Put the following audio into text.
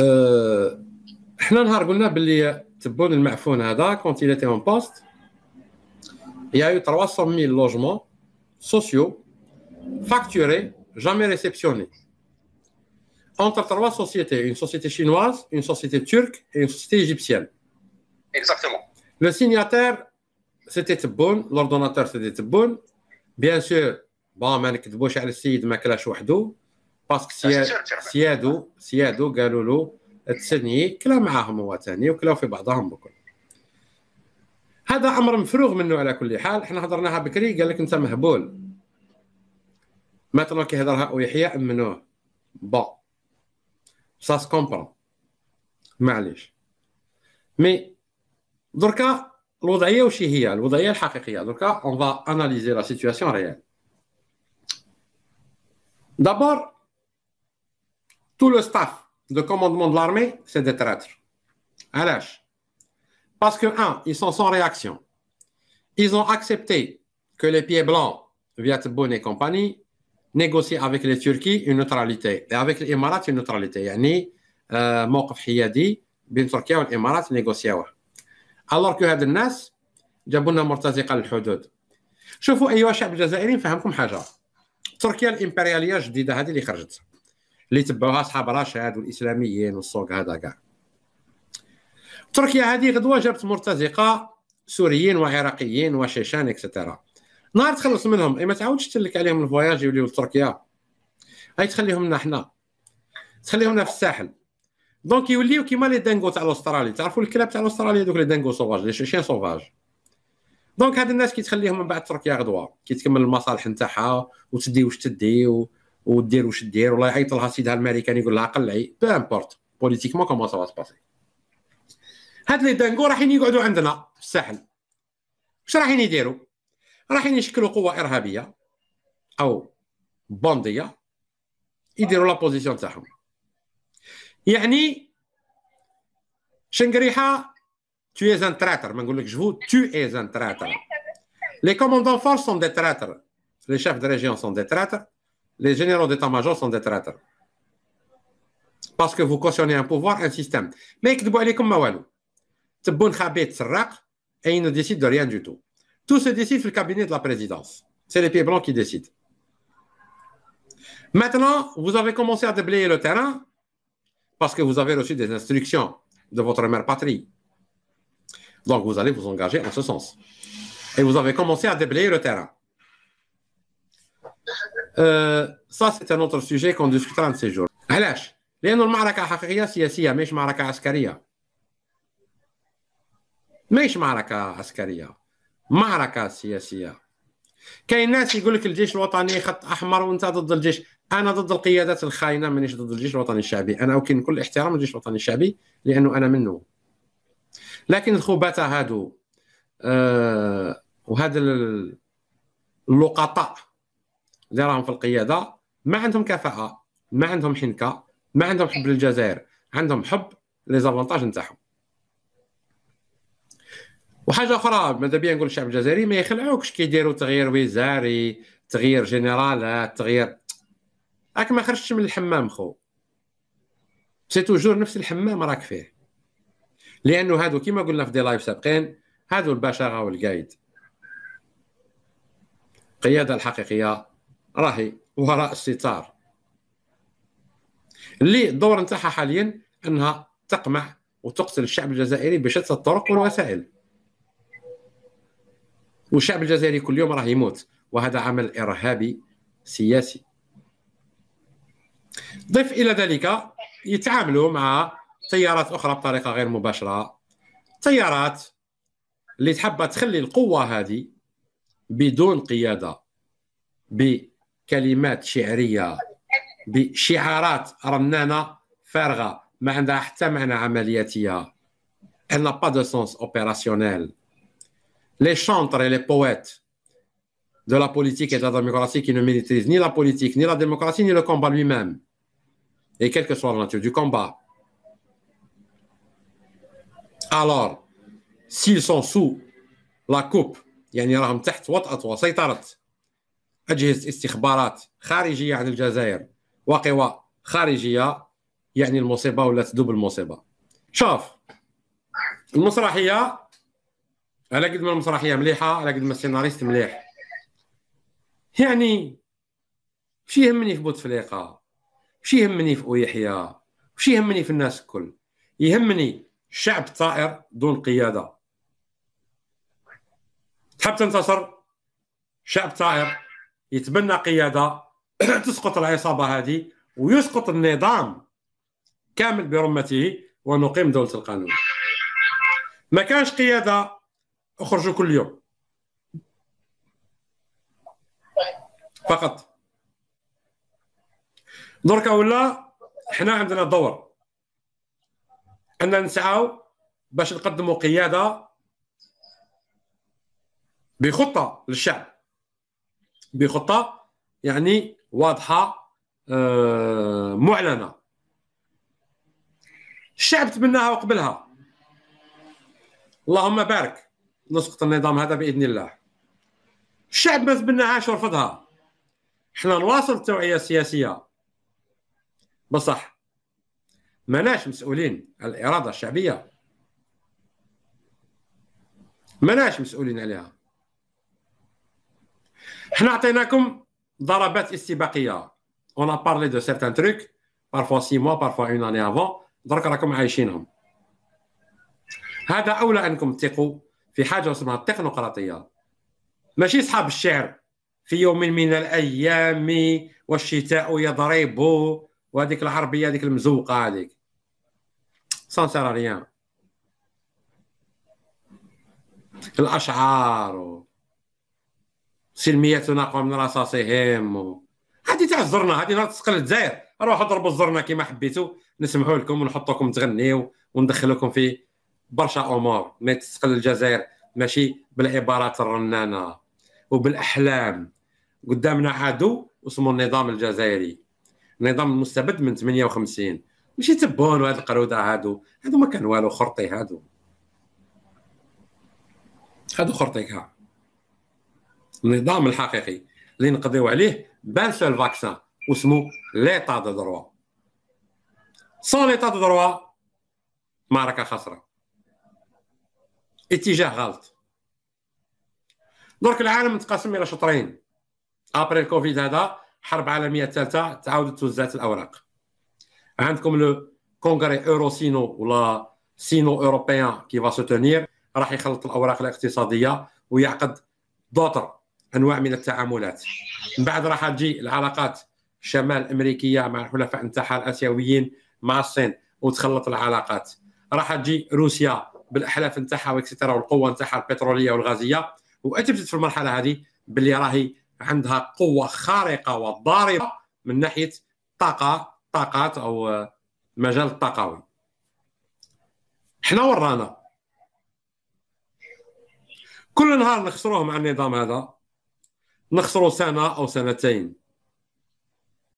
أه حنا نهار قلنا باللي تبون المعفون هذا كونت il était en poste il y a eu 300000 logements sociaux facturés jamais réceptionnés entre trois sociétés, une société chinoise, une société turque et une société égyptienne. Exactement. Le signataire, c'était Tebboune, l'ordonnateur, c'était Tebboune. Bien sûr, bon, ما نكذبوش على السيد ما كلاش وحده باسكو سيادو سيادو قالوا له تسني كلا معاهم هو ثاني وكلاو في بعضهم بكل هذا امر مفروغ منه على كل حال احنا هضرناها بكري قال لك انت مهبول ما كي هضرها ويحيى امنوه بون سا سكومبرون معليش مي دركا الوضعيه وش هي الوضعيه الحقيقيه دركا اون فا اناليزي لا سيتوياسيون ريال دابور tout le staff de commandement de l'armée, c'est des traîtres. Parce que, un, ils sont sans réaction. Ils ont accepté que les pieds blancs, bonne et compagnie, négocient avec les Turquies une neutralité et avec les Émirats une neutralité. Euh, Alors que حيادي بين تركيا والامارات نيغوسياوه les de je للحدود شوفوا اللي تبعوها اصحاب رشاد والاسلاميين والسوق هذا كاع تركيا هذه غدوه جابت مرتزقه سوريين وعراقيين وشيشان اكسترا نهار تخلص منهم اي ما تعاودش تسلك عليهم الفواياج يوليو لتركيا هاي تخليهم لنا حنا تخليهم لنا في الساحل دونك يوليو كيما لي دانغو تاع الاسترالي تعرفوا الكلاب تاع الاسترالي دوك لي دانغو سوفاج لي شيشان سوفاج دونك هاد الناس كي تخليهم من بعد تركيا غدوه كي تكمل المصالح نتاعها وتدي واش تدي و... ودير واش دير والله يعيط لها سيدها الامريكان يقول لها قلعي بو امبورت بوليتيكمون كومون سا باسي هاد لي دانغو رايحين يقعدوا عندنا في الساحل واش رايحين يديروا رايحين يشكلوا قوه ارهابيه او بونديه يديروا لا بوزيسيون تاعهم يعني شنقريحه tu es un تراتر ما نقولكش هو tu es un تراتر les commandants force sont des تراتر les chefs de région sont des traitors les généraux d'état-major sont des traîtres. Parce que vous cautionnez un pouvoir, un système. Mais comme Et ils ne décident de rien du tout. Tout se décide sur le cabinet de la présidence. C'est les pieds blancs qui décident. Maintenant, vous avez commencé à déblayer le terrain parce que vous avez reçu des instructions de votre mère patrie. Donc, vous allez vous engager en ce sens. Et vous avez commencé à déblayer le terrain. سا سيت ان اوتر سوجي كون ديسكوتر ان سيجور علاش؟ لأن المعركة حقيقية سياسية ماهيش معركة عسكرية ماهيش معركة عسكرية معركة سياسية كاين ناس يقول لك الجيش الوطني خط احمر وانت ضد الجيش انا ضد القيادات الخاينه مانيش ضد الجيش الوطني الشعبي انا اوكن كل احترام للجيش الوطني الشعبي لانه انا منه لكن الخبثاء هادو آه وهذا اللقطاء اللي راهم في القياده ما عندهم كفاءه ما عندهم حنكه ما عندهم حب للجزائر عندهم حب لي زافونتاج نتاعهم وحاجه اخرى ماذا بيا نقول الشعب الجزائري ما يخلعوكش كي يديروا تغيير وزاري تغيير جنرالات تغيير راك ما خرجتش من الحمام خو سي توجور نفس الحمام راك فيه لانه هادو كيما قلنا في دي لايف سابقين هادو البشاغه والقايد القياده الحقيقيه راهي وراء الستار اللي الدور نتاعها حاليا انها تقمع وتقتل الشعب الجزائري بشتى الطرق والوسائل والشعب الجزائري كل يوم راه يموت وهذا عمل ارهابي سياسي ضف الى ذلك يتعاملوا مع تيارات اخرى بطريقه غير مباشره تيارات اللي تحب تخلي القوه هذه بدون قياده ب كلمات شعريه بشعارات رنانه فارغه ما عندها حتى معنى عملياتيه elle n'a pas de sens opérationnel les chantres et les poètes de la politique et de la démocratie qui ne maîtrisent ni la politique, ni la démocratie, ni le combat lui-même. Et quelle que soit la nature du combat. Alors, s'ils sont sous la coupe, يعني راهم تحت وطأة وسيطرة أجهزة استخبارات خارجية عن الجزائر وقوى خارجية يعني المصيبة ولا تدوب المصيبة شوف المسرحية على قد ما المسرحية مليحة على قد ما السيناريست مليح يعني مش يهمني في بوتفليقة مش يهمني في أويحيا مش يهمني في الناس الكل يهمني شعب طائر دون قيادة تحب تنتصر شعب طائر يتبنى قياده تسقط العصابه هذه ويسقط النظام كامل برمته ونقيم دوله القانون ما كانش قياده اخرجوا كل يوم فقط دركا ولا حنا عندنا دور اننا نسعاو باش نقدموا قياده بخطه للشعب بخطه يعني واضحه آه، معلنه الشعب تمناها وقبلها اللهم بارك نسقط النظام هذا باذن الله الشعب ما تبناهاش ورفضها حنا نواصل التوعيه السياسيه بصح مناش مسؤولين على الاراده الشعبيه مناش مسؤولين عليها حنا عطيناكم ضربات استباقيه اون ا بارلي دو سيرتان تروك بارفوا سي موا بارفوا اون اني افون درك راكم عايشينهم هذا اولى انكم تثقوا في حاجه اسمها التكنوقراطيه ماشي صحاب الشعر في يوم من الايام والشتاء يضرب وهذيك العربيه هذيك المزوقه هذيك سان سير الاشعار و... سلميتنا تناقوا من رصاصهم و... هادي تاع الزرنا هادي نهار تسقل الجزائر روحوا ضربوا الزرنا كيما حبيتوا نسمحوا لكم ونحطوكم تغنيو وندخلوكم في برشا امور ما تسقل الجزائر ماشي بالعبارات الرنانه وبالاحلام قدامنا عدو اسمه النظام الجزائري النظام المستبد من 58 ماشي تبون وهاد القروده هادو هادو ما كان والو خرطي هادو هادو ها النظام الحقيقي اللي نقضيو عليه بان سول فاكسان واسمو ليطا دو دروا سون ليطا دو دروا معركه خاسره اتجاه غلط درك العالم متقسم الى شطرين ابري الكوفيد هذا حرب عالميه الثالثه تعاودت توزعت الاوراق عندكم لو كونغري اورو سينو ولا سينو اوروبيان كي فا سو راح يخلط الاوراق الاقتصاديه ويعقد دوتر انواع من التعاملات من بعد راح تجي العلاقات الشمال الامريكيه مع الحلفاء نتاعها الاسيويين مع الصين وتخلط العلاقات راح تجي روسيا بالاحلاف نتاعها واكسترا والقوه نتاعها البتروليه والغازيه واثبتت في المرحله هذه باللي راهي عندها قوه خارقه وضاربه من ناحيه طاقه طاقات او المجال الطاقوي حنا ورانا كل نهار نخسروه مع النظام هذا نخسروا سنه او سنتين